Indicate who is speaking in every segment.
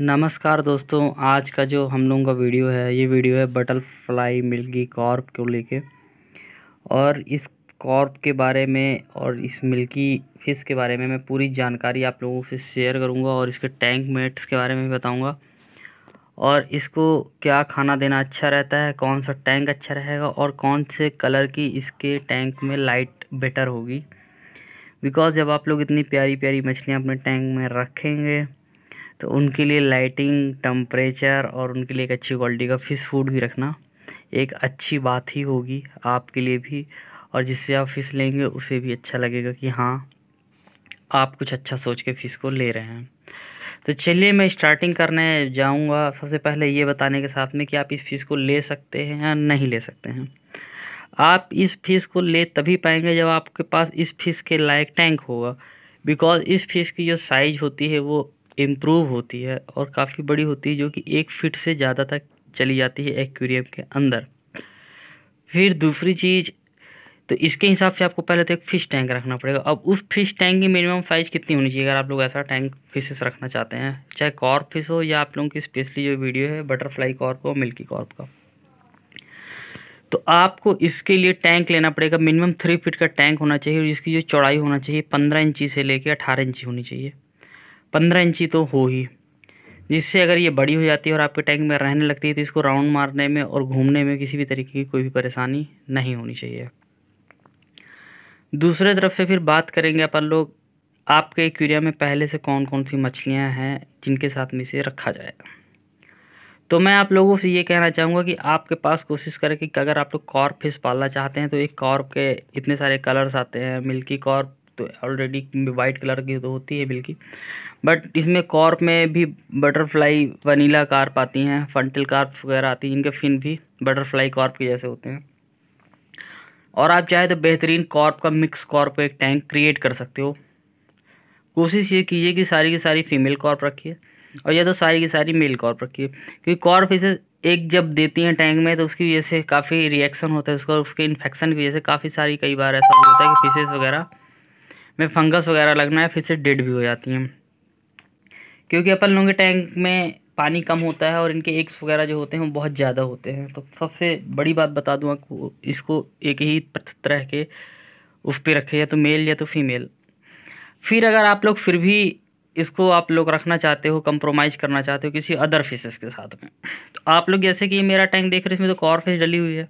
Speaker 1: नमस्कार दोस्तों आज का जो हम लोगों का वीडियो है ये वीडियो है बटरफ्लाई मिल्की कॉर्प को लेके और इस कॉर्प के बारे में और इस मिल्की फ़िश के बारे में मैं पूरी जानकारी आप लोगों से शेयर करूंगा और इसके टैंक मेट्स के बारे में भी बताऊँगा और इसको क्या खाना देना अच्छा रहता है कौन सा टैंक अच्छा रहेगा और कौन से कलर की इसके टैंक में लाइट बेटर होगी बिकॉज़ जब आप लोग इतनी प्यारी प्यारी मछलियाँ अपने टैंक में रखेंगे तो उनके लिए लाइटिंग टम्परेचर और उनके लिए एक अच्छी क्वालिटी का फ़िश फूड भी रखना एक अच्छी बात ही होगी आपके लिए भी और जिससे आप फ़िश लेंगे उसे भी अच्छा लगेगा कि हाँ आप कुछ अच्छा सोच के फ़िश को ले रहे हैं तो चलिए मैं स्टार्टिंग करने जाऊंगा सबसे पहले ये बताने के साथ में कि आप इस फ़िश को ले सकते हैं या नहीं ले सकते हैं आप इस फ़िश को ले तभी पाएंगे जब आपके पास इस फ़िश के लायक टैंक होगा बिकॉज़ इस फ़िश की जो साइज़ होती है वो इम्प्रूव होती है और काफ़ी बड़ी होती है जो कि एक फिट से ज़्यादा तक चली जाती है एक्वेरियम के अंदर फिर दूसरी चीज़ तो इसके हिसाब से आपको पहले तो एक फ़िश टैंक रखना पड़ेगा अब उस फिश टैंक की मिनिमम साइज़ कितनी होनी चाहिए अगर आप लोग ऐसा टैंक फिशेस रखना चाहते हैं चाहे कॉर्प फिश हो या आप लोगों की स्पेशली जो वीडियो है बटरफ्लाई कॉर्प और मिल्की कॉर्प का तो आपको इसके लिए टैंक लेना पड़ेगा मिनिमम थ्री फीट का टैंक होना चाहिए और इसकी जो चौड़ाई होना चाहिए पंद्रह इंची से लेकर अठारह इंची होनी चाहिए पंद्रह इंची तो हो ही जिससे अगर ये बड़ी हो जाती है और आपके टैंक में रहने लगती है तो इसको राउंड मारने में और घूमने में किसी भी तरीके की कोई भी परेशानी नहीं होनी चाहिए दूसरे तरफ से फिर बात करेंगे अपन लोग आपके एक्वेरियम में पहले से कौन कौन सी मछलियाँ हैं जिनके साथ में इसे रखा जाएगा तो मैं आप लोगों से ये कहना चाहूँगा कि आपके पास कोशिश करें कि अगर आप लोग कॉर्प फिश पालना चाहते हैं तो एक कॉर्प के इतने सारे कलर्स आते हैं मिल्की कॉर्प तो ऑलरेडी वाइट कलर की तो होती है बिल्कुल बट इसमें कॉर्प में भी बटरफ्लाई वनीला कार्प आती हैं फंटल कार्प वगैरह आती हैं इनके फिन भी बटरफ्लाई कॉर्प के जैसे होते हैं और आप चाहे तो बेहतरीन कॉर्प का मिक्स कॉर्प का एक टैंक क्रिएट कर सकते हो कोशिश ये कीजिए कि सारी की सारी फीमेल कॉर्प रखिए और या तो सारी की सारी मेल कॉर्प रखिए क्योंकि कॉर्प इसे एक जब देती हैं टैंक में तो उसकी वजह से काफ़ी रिएक्शन होता है उसका उसके इन्फेक्शन की वजह से काफ़ी सारी कई बार ऐसा होता है कि फिशेज़ वगैरह में फंगस वगैरह लगना है फिर से डेड भी हो जाती हैं क्योंकि अपन लोगों के टैंक में पानी कम होता है और इनके एग्स वगैरह जो होते हैं वो बहुत ज़्यादा होते हैं तो सबसे बड़ी बात बता दूँ आपको इसको एक ही तरह के उस पर रखे या तो मेल या तो फीमेल फिर अगर आप लोग फिर भी इसको आप लोग रखना चाहते हो कंप्रोमाइज़ करना चाहते हो किसी अदर फिशेस के साथ में तो आप लोग जैसे कि मेरा टैंक देख रहे हो इसमें तो कॉर फिश डली हुई है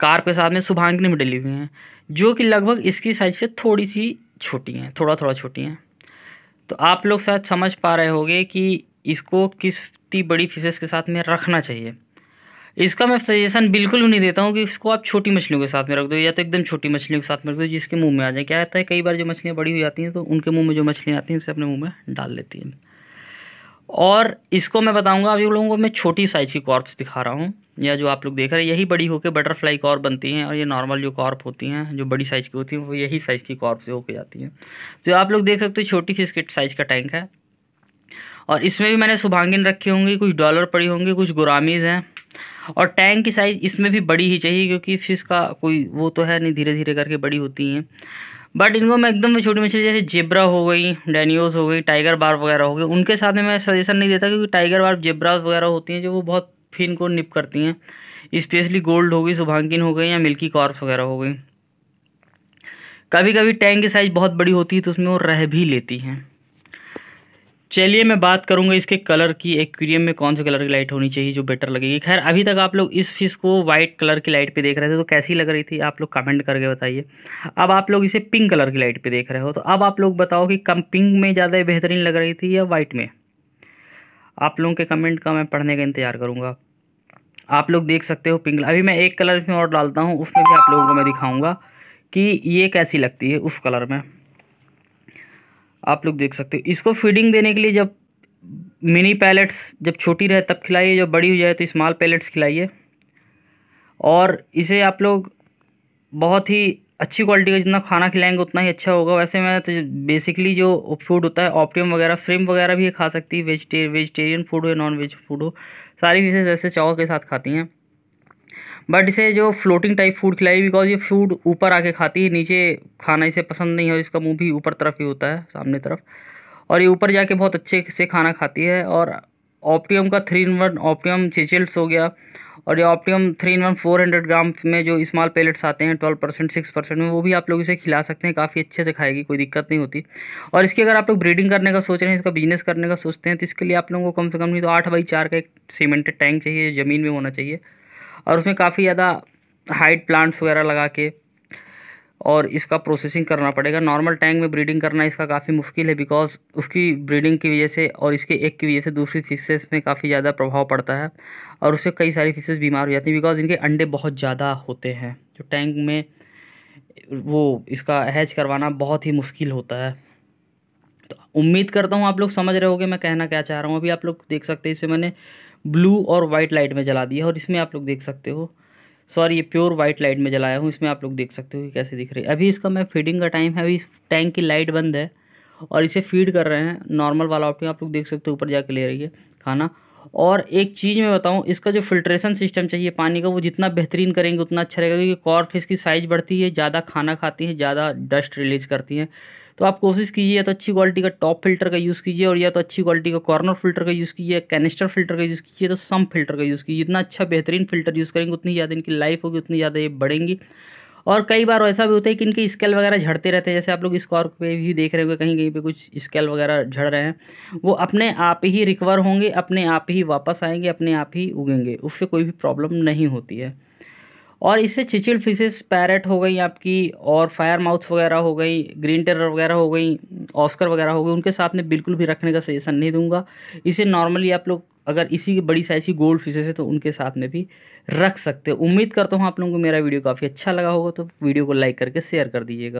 Speaker 1: कार के साथ में शुभांकनी में डली हुई हैं जो कि लगभग इसकी साइज से थोड़ी सी छोटी हैं थोड़ा थोड़ा छोटी हैं तो आप लोग शायद समझ पा रहे होंगे कि इसको ती बड़ी फिशेस के साथ में रखना चाहिए इसका मैं सजेशन बिल्कुल भी नहीं देता हूँ कि इसको आप छोटी मछलियों के साथ में रख दो या तो एकदम छोटी मछलियों के साथ में रख दो जिसके मुंह में आ जाए क्या रहता है कई बार जो मछलियाँ बड़ी हो जाती हैं तो उनके मुंह में जो मछलियाँ आती हैं उसे अपने मुंह में डाल लेती हैं और इसको मैं बताऊंगा आप लोगों को मैं छोटी साइज़ की कॉर्प्स दिखा रहा हूँ या जो आप लोग देख रहे हैं यही बड़ी होकर बटरफ्लाई कॉर्प बनती हैं और ये नॉर्मल जो कॉर्प होती हैं जो बड़ी साइज़ की होती हैं वो यही साइज़ की कॉर्प से होकर जाती हैं तो आप लोग देख सकते हो छोटी फिस्क साइज़ का टैंक है और इसमें भी मैंने सुभांगिन रखी होंगी कुछ डॉलर पड़ी होंगी कुछ गुरामीज़ हैं और टैंक की साइज़ इसमें भी बड़ी ही चाहिए क्योंकि फिश का कोई वो तो है नहीं धीरे धीरे करके बड़ी होती हैं बट इनको मैं एकदम छोटी मछली जैसे जेब्रा हो गई डेनियोज हो गई टाइगर बार वगैरह हो गई उनके साथ में मैं सजेशन नहीं देता क्योंकि टाइगर बार जेब्रास वगैरह होती हैं जो वो बहुत फिन को निप करती हैं स्पेशली गोल्ड हो गई सुभांकिन हो गई या मिल्की कॉर्फ वगैरह हो गई कभी कभी टैंक की साइज़ बहुत बड़ी होती है तो उसमें वो रह भी लेती हैं चलिए मैं बात करूंगा इसके कलर की एक्वेरियम में कौन से कलर की लाइट होनी चाहिए जो बेटर लगेगी खैर अभी तक आप लोग इस फिश को वाइट कलर की लाइट पे देख रहे थे तो कैसी लग रही थी आप लोग कमेंट करके बताइए अब आप लोग इसे पिंक कलर की लाइट पे देख रहे हो तो अब आप लोग बताओ कि कम पिंक में ज़्यादा बेहतरीन लग रही थी या वाइट में आप लोगों के कमेंट का मैं पढ़ने का इंतज़ार करूँगा आप लोग देख सकते हो पिंक अभी मैं एक कलर इसमें और डालता हूँ उसमें भी आप लोगों को मैं दिखाऊँगा कि ये कैसी लगती है उस कलर में आप लोग देख सकते हो इसको फीडिंग देने के लिए जब मिनी पैलेट्स जब छोटी रहे तब खिलाइए जब बड़ी हो जाए तो स्मॉल पैलेट्स खिलाइए और इसे आप लोग बहुत ही अच्छी क्वालिटी का जितना खाना खिलाएंगे उतना ही अच्छा होगा वैसे मैं तो बेसिकली जो फूड होता है ऑप्टियम वगैरह फ्रेम वगैरह भी खा सकती है वेजिटे वेजिटेरियन फूड हो नॉन वेज फूड हो सारी चीज़ें वैसे चावल के साथ खाती हैं बट इसे जो फ्लोटिंग टाइप फूड खिलाई बिकॉज ये फूड ऊपर आके खाती है नीचे खाना इसे पसंद नहीं है और इसका मुंह भी ऊपर तरफ ही होता है सामने तरफ और ये ऊपर जाके बहुत अच्छे से खाना खाती है और ऑप्टियम का थ्री इन वन ऑप्टियम चिचिल्स हो गया और ये Optimum three in one four hundred gram में जो स्मॉल पेलेट्स आते हैं ट्वेल्व परसेंट सिक्स परसेंट में वो भी आप लोग इसे खिला सकते हैं काफ़ी अच्छे से खाएगी कोई दिक्कत नहीं होती और इसकी अगर आप लोग ब्रीडिंग करने का सोच रहे हैं इसका बिजनेस करने का सोचते हैं तो इसके लिए आप लोगों को कम से कम नहीं तो आठ बाई चार का एक सीमेंटेड टैंक चाहिए ज़मीन में होना चाहिए और उसमें काफ़ी ज़्यादा हाइट प्लांट्स वगैरह लगा के और इसका प्रोसेसिंग करना पड़ेगा नॉर्मल टैंक में ब्रीडिंग करना इसका काफ़ी मुश्किल है बिकॉज उसकी ब्रीडिंग की वजह से और इसके एक की वजह से दूसरी फिशेस में काफ़ी ज़्यादा प्रभाव पड़ता है और उससे कई सारी फिशेस बीमार हो जाती हैं बिकॉज इनके अंडे बहुत ज़्यादा होते हैं जो तो टैंक में वो इसका हैच करवाना बहुत ही मुश्किल होता है तो उम्मीद करता हूँ आप लोग समझ रहे हो मैं कहना क्या चाह रहा हूँ अभी आप लोग देख सकते हैं इसे मैंने ब्लू और वाइट लाइट में जला दिया और इसमें आप लोग देख सकते हो सॉरी ये प्योर वाइट लाइट में जलाया हूँ इसमें आप लोग देख सकते हो कि कैसे दिख रही है अभी इसका मैं फीडिंग का टाइम है अभी इस टैंक की लाइट बंद है और इसे फीड कर रहे हैं नॉर्मल वाला ऑप्टिंग आप लोग देख सकते हो ऊपर जाके ले रही है खाना और एक चीज़ मैं बताऊँ इसका जो फिल्ट्रेशन सिस्टम चाहिए पानी का वो जितना बेहतरीन करेंगे उतना अच्छा रहेगा क्योंकि कॉर्फ इसकी साइज़ बढ़ती है ज़्यादा खाना खाती है ज़्यादा डस्ट रिलीज करती हैं तो आप कोशिश कीजिए या तो अच्छी क्वालिटी का टॉप फिल्टर का यूज़ कीजिए और या तो अच्छी क्वालिटी का कॉर्नर फिल्टर का यूज़ कीजिए कैनिस्टर फिल्टर का यूज़ कीजिए तो सम फिल्टर का यूज़ कीजिए जितना अच्छा बेहतरीन फिल्टर यूज़ करेंगे उतनी ज़्यादा इनकी लाइफ होगी उतनी ज़्यादा ये बढ़ेंगी और कई बार ऐसा भी होता है कि इनके स्केल वगैरह झड़ते रहते हैं जैसे आप लोग स्कॉर्क पे भी देख रहे होंगे कहीं कहीं पे कुछ स्केल वगैरह झड़ रहे हैं वो अपने आप ही रिकवर होंगे अपने आप ही वापस आएंगे अपने आप ही उगेंगे उससे कोई भी प्रॉब्लम नहीं होती है और इससे चिचिल फिशेस पैरेट हो गई आपकी और फायर माउथ वगैरह हो गई ग्रीन टेरर वगैरह हो गई ऑस्कर वगैरह हो गई उनके साथ में बिल्कुल भी रखने का सजेशन नहीं दूंगा इसे नॉर्मली आप लोग अगर इसी की बड़ी साइज़ की गोल्ड फिशेस है तो उनके साथ में भी रख सकते हो उम्मीद करता हूँ आप लोगों को मेरा वीडियो काफ़ी अच्छा लगा होगा तो वीडियो को लाइक करके शेयर कर दीजिएगा